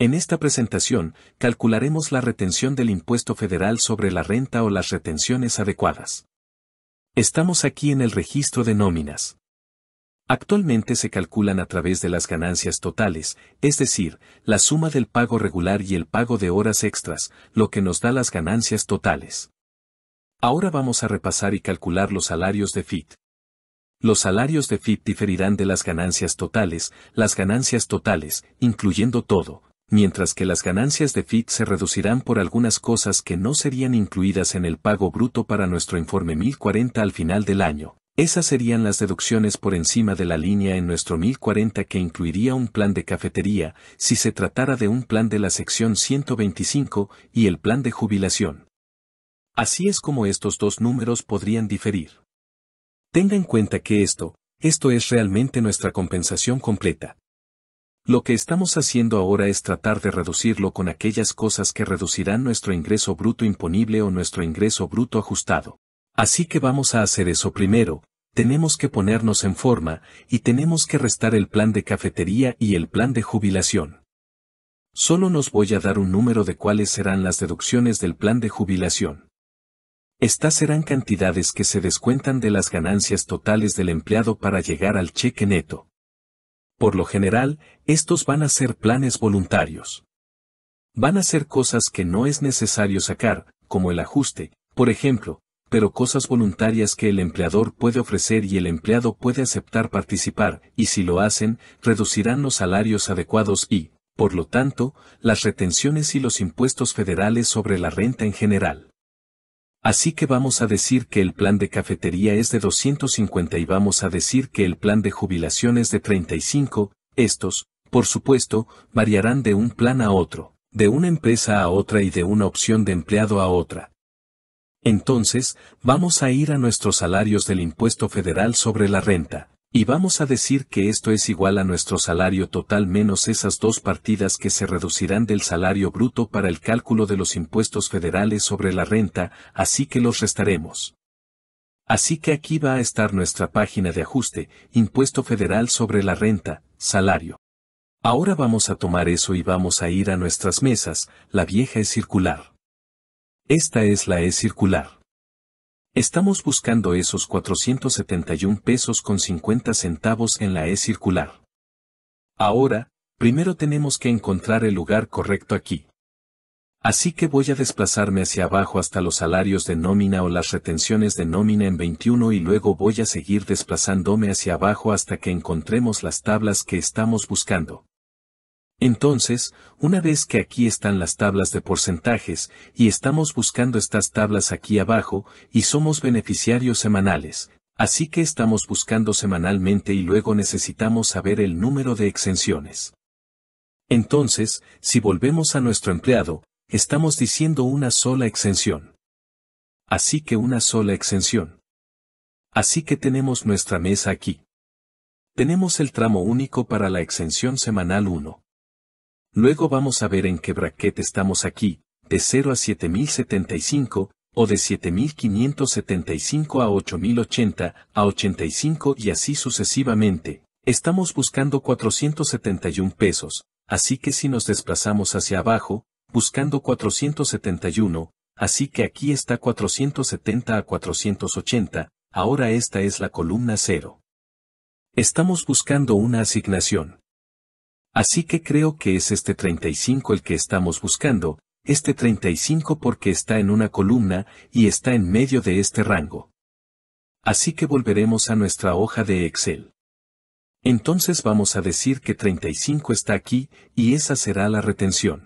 En esta presentación, calcularemos la retención del impuesto federal sobre la renta o las retenciones adecuadas. Estamos aquí en el registro de nóminas. Actualmente se calculan a través de las ganancias totales, es decir, la suma del pago regular y el pago de horas extras, lo que nos da las ganancias totales. Ahora vamos a repasar y calcular los salarios de FIT. Los salarios de FIT diferirán de las ganancias totales, las ganancias totales, incluyendo todo, mientras que las ganancias de FIT se reducirán por algunas cosas que no serían incluidas en el pago bruto para nuestro informe 1040 al final del año. Esas serían las deducciones por encima de la línea en nuestro 1040 que incluiría un plan de cafetería, si se tratara de un plan de la sección 125, y el plan de jubilación. Así es como estos dos números podrían diferir. Tenga en cuenta que esto, esto es realmente nuestra compensación completa. Lo que estamos haciendo ahora es tratar de reducirlo con aquellas cosas que reducirán nuestro ingreso bruto imponible o nuestro ingreso bruto ajustado. Así que vamos a hacer eso primero, tenemos que ponernos en forma, y tenemos que restar el plan de cafetería y el plan de jubilación. Solo nos voy a dar un número de cuáles serán las deducciones del plan de jubilación. Estas serán cantidades que se descuentan de las ganancias totales del empleado para llegar al cheque neto. Por lo general, estos van a ser planes voluntarios. Van a ser cosas que no es necesario sacar, como el ajuste, por ejemplo, pero cosas voluntarias que el empleador puede ofrecer y el empleado puede aceptar participar, y si lo hacen, reducirán los salarios adecuados y, por lo tanto, las retenciones y los impuestos federales sobre la renta en general. Así que vamos a decir que el plan de cafetería es de 250 y vamos a decir que el plan de jubilación es de 35, estos, por supuesto, variarán de un plan a otro, de una empresa a otra y de una opción de empleado a otra. Entonces, vamos a ir a nuestros salarios del impuesto federal sobre la renta. Y vamos a decir que esto es igual a nuestro salario total menos esas dos partidas que se reducirán del salario bruto para el cálculo de los impuestos federales sobre la renta, así que los restaremos. Así que aquí va a estar nuestra página de ajuste, impuesto federal sobre la renta, salario. Ahora vamos a tomar eso y vamos a ir a nuestras mesas, la vieja es circular. Esta es la E circular. Estamos buscando esos 471 pesos con 50 centavos en la E circular. Ahora, primero tenemos que encontrar el lugar correcto aquí. Así que voy a desplazarme hacia abajo hasta los salarios de nómina o las retenciones de nómina en 21 y luego voy a seguir desplazándome hacia abajo hasta que encontremos las tablas que estamos buscando. Entonces, una vez que aquí están las tablas de porcentajes, y estamos buscando estas tablas aquí abajo, y somos beneficiarios semanales, así que estamos buscando semanalmente y luego necesitamos saber el número de exenciones. Entonces, si volvemos a nuestro empleado, estamos diciendo una sola exención. Así que una sola exención. Así que tenemos nuestra mesa aquí. Tenemos el tramo único para la exención semanal 1. Luego vamos a ver en qué bracket estamos aquí, de 0 a 7075, o de 7575 a 8080, a 85 y así sucesivamente. Estamos buscando 471 pesos, así que si nos desplazamos hacia abajo, buscando 471, así que aquí está 470 a 480, ahora esta es la columna 0. Estamos buscando una asignación. Así que creo que es este 35 el que estamos buscando, este 35 porque está en una columna y está en medio de este rango. Así que volveremos a nuestra hoja de Excel. Entonces vamos a decir que 35 está aquí y esa será la retención.